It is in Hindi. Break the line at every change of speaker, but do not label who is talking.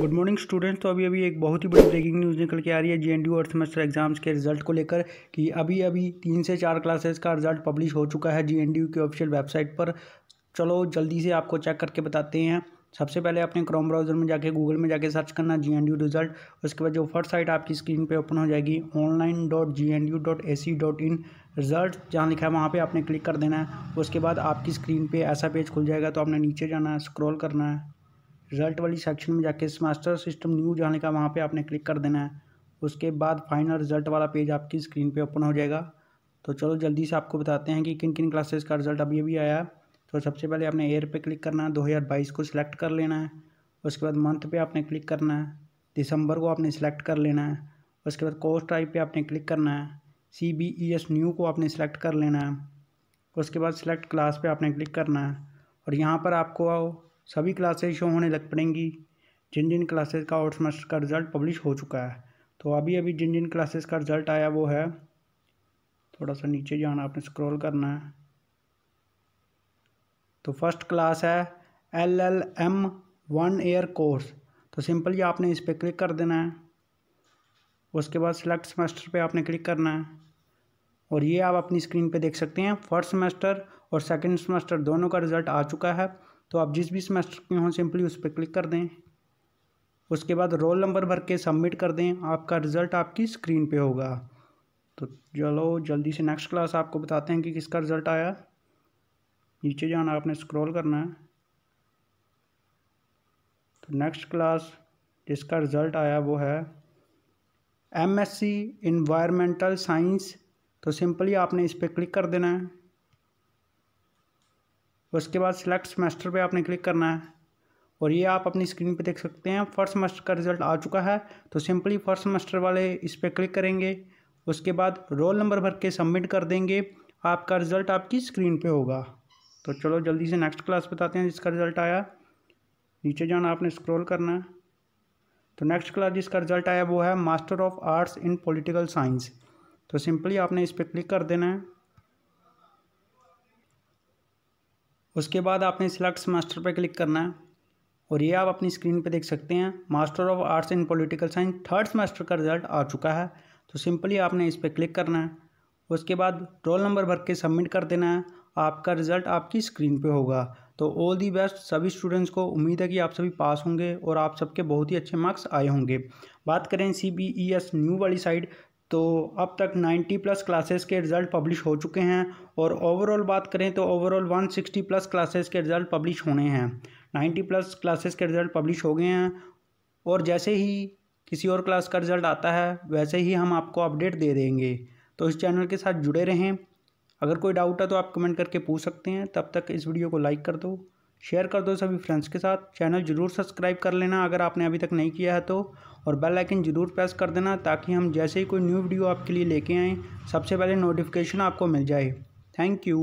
गुड मॉर्निंग स्टूडेंट्स तो अभी अभी एक बहुत ही बड़ी ब्रेकिंग न्यूज़ निकल के आ रही है जेएनडीयू अर्थ सेमेस्टर एग्जाम्स के रिजल्ट को लेकर कि अभी अभी तीन से चार क्लासेस का रिजल्ट पब्लिश हो चुका है जेएनडीयू की ऑफिशियल वेबसाइट पर चलो जल्दी से आपको चेक करके बताते हैं सबसे पहले अपने क्रोम ब्राउज़र में जाके गूगल में जाके सर्च करना जी एन यू रिज़ल्ट उसके बाद जो फर्स्ट साइट आपकी स्क्रीन पर ओपन हो जाएगी online dot G N U dot A C dot in result जहाँ लिखा है वहाँ पे आपने क्लिक कर देना है उसके बाद आपकी स्क्रीन पे ऐसा पेज खुल जाएगा तो आपने नीचे जाना है स्क्रॉल करना है रिजल्ट वाली सेक्शन में जाके सेमेस्टर सिस्टम न्यू जाने का वहाँ पे आपने क्लिक कर देना है उसके बाद फाइनल रिजल्ट वाला पेज आपकी स्क्रीन पे ओपन हो जाएगा तो चलो जल्दी से आपको बताते हैं कि किन किन क्लासेस का रिजल्ट अभी अभी आया तो सबसे पहले आपने एयर पे क्लिक करना है दो को सिलेक्ट कर लेना है उसके बाद मंथ पर आपने क्लिक करना है दिसंबर को आपने सेलेक्ट कर लेना है उसके बाद कोर्स टाइप पर आपने क्लिक करना है C B E S new को आपने सेलेक्ट कर लेना है उसके बाद सिलेक्ट क्लास पे आपने क्लिक करना है और यहाँ पर आपको सभी क्लासेज शो होने लग पड़ेंगी जिन जिन क्लासेज का आउट सेमेस्टर का रिज़ल्ट पब्लिश हो चुका है तो अभी अभी जिन जिन क्लासेज का रिज़ल्ट आया वो है थोड़ा सा नीचे जाना आपने स्क्रॉल करना है तो फर्स्ट क्लास है L L M one year course तो सिंपली आपने इस पर क्लिक कर देना है उसके बाद सिलेक्ट सेमेस्टर पे आपने क्लिक करना है और ये आप अपनी स्क्रीन पे देख सकते हैं फर्स्ट सेमेस्टर और सेकंड सेमेस्टर दोनों का रिज़ल्ट आ चुका है तो आप जिस भी सेमेस्टर के हों सिंपली उस पर क्लिक कर दें उसके बाद रोल नंबर भर के सबमिट कर दें आपका रिज़ल्ट आपकी स्क्रीन पे होगा तो चलो जल्दी से नेक्स्ट क्लास आपको बताते हैं कि किसका रिज़ल्ट आया नीचे जाना आपने स्क्रॉल करना है तो नेक्स्ट क्लास जिसका रिज़ल्ट आया वो है एमएससी एस साइंस तो सिंपली आपने इस पर क्लिक कर देना है उसके बाद सिलेक्ट सेमेस्टर पे आपने क्लिक करना है और ये आप अपनी स्क्रीन पे देख सकते हैं फर्स्ट सेमेस्टर का रिजल्ट आ चुका है तो सिंपली फर्स्ट सेमेस्टर वाले इस पर क्लिक करेंगे उसके बाद रोल नंबर भर के सबमिट कर देंगे आपका रिज़ल्ट आपकी स्क्रीन पर होगा तो चलो जल्दी से नेक्स्ट क्लास बताते हैं जिसका रिज़ल्ट आया नीचे जाना आपने स्क्रॉल करना है तो नेक्स्ट क्लास जिसका रिज़ल्ट आया वो है master of arts in political science तो सिंपली आपने इस पर क्लिक कर देना है उसके बाद आपने सिलेक्ट मास्टर पर क्लिक करना है और ये आप अपनी स्क्रीन पर देख सकते हैं master of arts in political science third semester का रिजल्ट आ चुका है तो सिंपली आपने इस पर क्लिक करना है उसके बाद रोल नंबर भर के सबमिट कर देना है आपका रिज़ल्ट आपकी स्क्रीन पे होगा तो ऑल दी बेस्ट सभी स्टूडेंट्स को उम्मीद है कि आप सभी पास होंगे और आप सबके बहुत ही अच्छे मार्क्स आए होंगे बात करें C B E S new वाली साइड तो अब तक 90 प्लस क्लासेस के रिज़ल्ट पब्लिश हो चुके हैं और ओवरऑल बात करें तो ओवरऑल 160 प्लस क्लासेस के रिज़ल्ट पब्लिश होने हैं 90 प्लस क्लासेस के रिज़ल्ट पब्लिश हो गए हैं और जैसे ही किसी और क्लास का रिज़ल्ट आता है वैसे ही हम आपको अपडेट दे देंगे तो इस चैनल के साथ जुड़े रहें अगर कोई डाउट है तो आप कमेंट करके पूछ सकते हैं तब तक इस वीडियो को लाइक कर दो शेयर कर दो सभी फ्रेंड्स के साथ चैनल जरूर सब्सक्राइब कर लेना अगर आपने अभी तक नहीं किया है तो और बेल आइकन जरूर प्रेस कर देना ताकि हम जैसे ही कोई न्यू वीडियो आपके लिए लेके आएँ सबसे पहले नोटिफिकेशन आपको मिल जाए थैंक यू